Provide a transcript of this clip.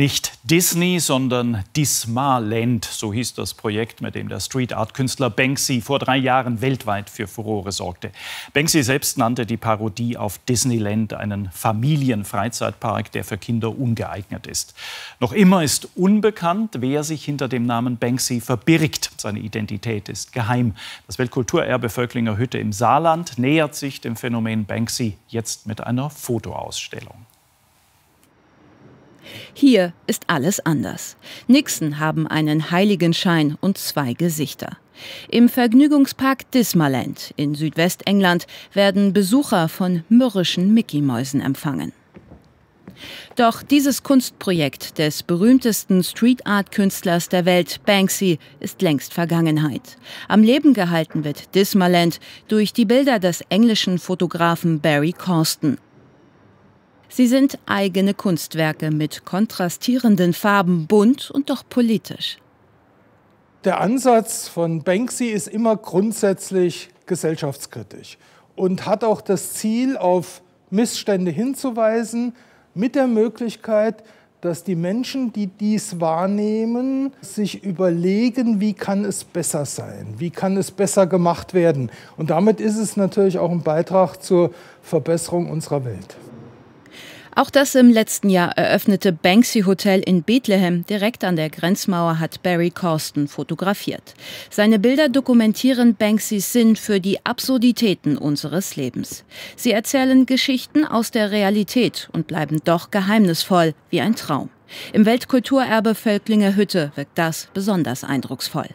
Nicht Disney, sondern Dismaland, so hieß das Projekt, mit dem der Street Art Künstler Banksy vor drei Jahren weltweit für Furore sorgte. Banksy selbst nannte die Parodie auf Disneyland einen Familienfreizeitpark, der für Kinder ungeeignet ist. Noch immer ist unbekannt, wer sich hinter dem Namen Banksy verbirgt. Seine Identität ist geheim. Das Weltkulturerbe Völklinger Hütte im Saarland nähert sich dem Phänomen Banksy jetzt mit einer Fotoausstellung. Hier ist alles anders. Nixon haben einen Heiligenschein und zwei Gesichter. Im Vergnügungspark Dismaland in Südwestengland werden Besucher von mürrischen Mickey-Mäusen empfangen. Doch dieses Kunstprojekt des berühmtesten Street Art Künstlers der Welt, Banksy, ist längst Vergangenheit. Am Leben gehalten wird Dismaland durch die Bilder des englischen Fotografen Barry Corsten. Sie sind eigene Kunstwerke mit kontrastierenden Farben, bunt und doch politisch. Der Ansatz von Banksy ist immer grundsätzlich gesellschaftskritisch und hat auch das Ziel, auf Missstände hinzuweisen, mit der Möglichkeit, dass die Menschen, die dies wahrnehmen, sich überlegen, wie kann es besser sein, wie kann es besser gemacht werden. Und damit ist es natürlich auch ein Beitrag zur Verbesserung unserer Welt. Auch das im letzten Jahr eröffnete Banksy Hotel in Bethlehem direkt an der Grenzmauer hat Barry Corsten fotografiert. Seine Bilder dokumentieren Banksys Sinn für die Absurditäten unseres Lebens. Sie erzählen Geschichten aus der Realität und bleiben doch geheimnisvoll wie ein Traum. Im Weltkulturerbe Völklinger Hütte wirkt das besonders eindrucksvoll.